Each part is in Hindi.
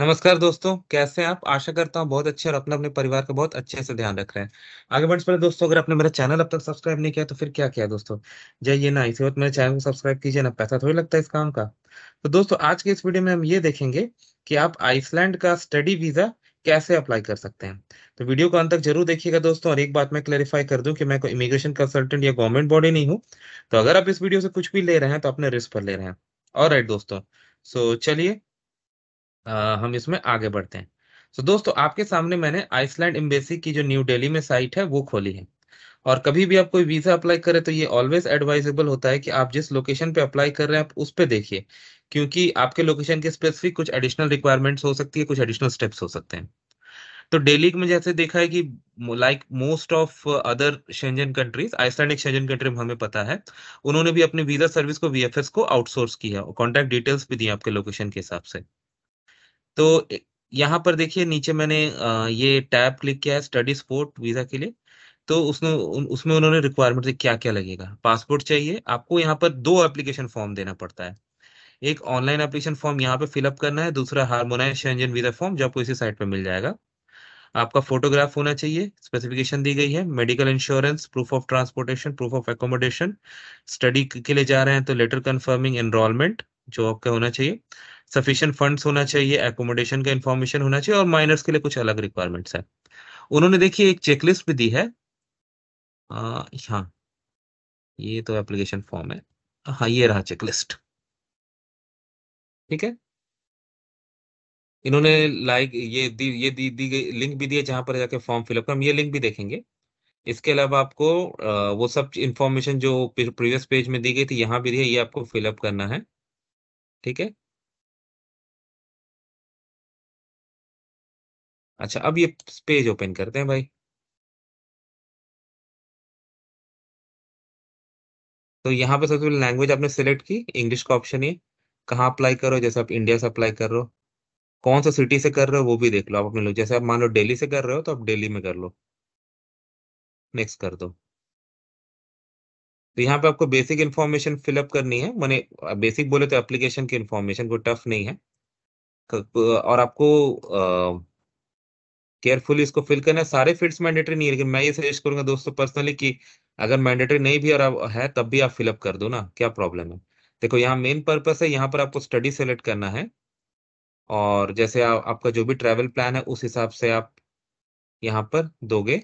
नमस्कार दोस्तों कैसे हैं आप आशा करता हूँ बहुत अच्छे और अपने अपने परिवार का बहुत अच्छे से ध्यान रख रहे हैं आगे बढ़ने से पहले दोस्तों अगर आपने मेरा चैनल अब तक सब्सक्राइब नहीं किया तो फिर क्या किया दोस्तों जाइए ना इसी वक्त मेरे चैनल को सब्सक्राइब कीजिए ना पैसा थोड़ी लगता है इस काम का तो दोस्तों आज के इस वीडियो में हम ये देखेंगे कि आप आइसलैंड का स्टडी वीजा कैसे अप्लाई कर सकते हैं तो वीडियो को अंत तक जरूर देखिएगा दोस्तों और एक बात मैं क्लैरिफाई कर दूं कि मैं कोई इमिग्रेशन कंसल्टेंट या गवर्नमेंट बॉडी नहीं हूं तो अगर आप इस वीडियो से कुछ भी ले रहे हैं तो अपने रिस्क पर ले रहे हैं और राइट दोस्तों सो चलिए हम इसमें आगे बढ़ते हैं तो दोस्तों आपके सामने मैंने आइसलैंड एम्बेसी की जो न्यू डेली में साइट है वो खोली है और कभी भी आप कोई वीजा अप्लाई करें तो ये ऑलवेज एडवाइजेबल होता है कि आप जिस लोकेशन पे अप्लाई कर रहे हैं आप उस पर देखिए क्योंकि आपके लोकेशन के स्पेसिफिक कुछ एडिशनल रिक्वायरमेंट्स हो सकती है कुछ एडिशनल स्टेप्स हो सकते हैं तो डेली में जैसे देखा है कि like most of other Schengen countries Iceland एक शेंजन कंट्री हमें पता है उन्होंने भी अपनी वीजा सर्विस को वीएफएस को आउटसोर्स किया और कॉन्टैक्ट डिटेल्स भी दी आपके लोकेशन के हिसाब से तो यहाँ पर देखिए नीचे मैंने ये टैब क्लिक किया है स्टडी सपोर्ट वीजा के लिए तो उसने उसमें उन्होंने रिक्वायरमेंट क्या क्या लगेगा पासपोर्ट चाहिए आपको यहाँ पर दो एप्लीकेशन फॉर्म देना पड़ता है एक ऑनलाइन एप्लीकेशन फॉर्म यहाँ पे फिलअप करना है दूसरा हार्मोनाइज शेंजन वीजा फॉर्म जो आपको इसी साइट पर मिल जाएगा आपका फोटोग्राफ होना चाहिए स्पेसिफिकेशन दी गई है medical insurance proof of transportation proof of accommodation study के लिए जा रहे हैं तो लेटर कन्फर्मिंग एनरोलमेंट जो आपका होना चाहिए सफिशियंट फंड होना चाहिए एकोमोडेशन का इन्फॉर्मेशन होना चाहिए और माइनर्स के लिए कुछ अलग रिक्वायरमेंट्स है उन्होंने देखिए एक चेकलिस्ट भी दी है हाँ ये तो एप्लीकेशन फॉर्म है हाँ ये रहा चेकलिस्ट ठीक है इन्होंने लाइक ये दी ये दी दी गई लिंक भी दी है जहां पर जाके फॉर्म फिलअप हम ये लिंक भी देखेंगे इसके अलावा आपको वो सब इंफॉर्मेशन जो प्रीवियस पेज में दी गई थी यहाँ भी दी है ये आपको फिलअप करना है ठीक है अच्छा अब ये पेज ओपन करते हैं भाई तो यहाँ पे सबसे पहले लैंग्वेज आपने सेलेक्ट की इंग्लिश का ऑप्शन ये कहाँ अप्लाई करो जैसे आप इंडिया से अप्लाई कर रहे हो कौन सा सिटी से कर रहे हो वो भी देख लो आप अपने लोग जैसे आप मान लो डेली से कर रहे हो तो आप डेली में कर लो नेक्स्ट कर दो तो यहाँ पे आपको बेसिक इन्फॉर्मेशन फिलअप करनी है मैंने बेसिक बोले तो एप्लीकेशन की इन्फॉर्मेशन को टफ नहीं है तो, और आपको केयरफुली इसको फिल करना है सारे फील्ड्स मैंडेटरी नहीं है लेकिन मैं ये सजेस्ट करूंगा दोस्तों पर्सनली कि अगर मैंडेटरी नहीं भी और है तब भी आप फिलअप कर दो ना क्या प्रॉब्लम है देखो यहाँ मेन पर्पस है यहाँ पर आपको स्टडी सेलेक्ट करना है और जैसे आ, आपका जो भी ट्रैवल प्लान है उस हिसाब से आप यहाँ पर दोगे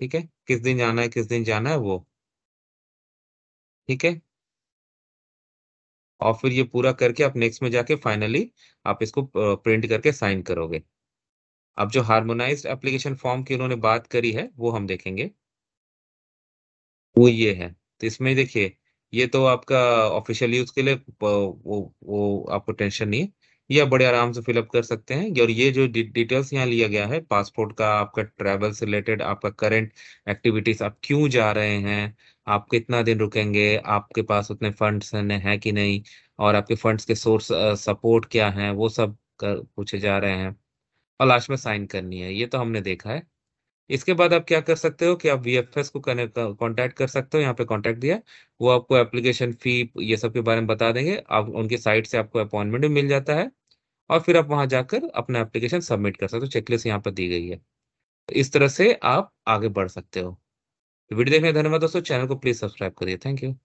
ठीक है किस दिन जाना है किस दिन जाना है वो ठीक है और फिर ये पूरा करके आप नेक्स्ट में जाके फाइनली आप इसको प्रिंट करके साइन करोगे अब जो हार्मोनाइज्ड एप्लीकेशन फॉर्म की उन्होंने बात करी है वो हम देखेंगे वो ये है तो इसमें देखिए ये तो आपका ऑफिशियल यूज के लिए वो वो आपको टेंशन नहीं है ये बड़े आराम से फिलअप कर सकते हैं और ये जो डिटेल्स यहाँ लिया गया है पासपोर्ट का आपका ट्रेवल से रिलेटेड आपका करेंट एक्टिविटीज आप क्यों जा रहे हैं आप कितना दिन रुकेंगे आपके पास उतने फंड है कि नहीं और आपके फंड्स के सोर्स सपोर्ट क्या है वो सब पूछे जा रहे हैं और लास्ट में साइन करनी है ये तो हमने देखा है इसके बाद आप क्या कर सकते हो कि आप वी एफ एस को कॉन्टैक्ट कर सकते हो यहाँ पे कॉन्टैक्ट दिया वो आपको एप्लीकेशन फी ये सब के बारे में बता देंगे आप उनकी साइट से आपको अपॉइंटमेंट भी मिल जाता है और फिर आप वहां जाकर अपना एप्लीकेशन सबमिट कर सकते हो चेकलिस्ट यहाँ पर दी गई है इस तरह से आप आगे बढ़ सकते हो वीडियो देखने धन्यवाद दोस्तों चैनल को प्लीज सब्सक्राइब करिए थैंक यू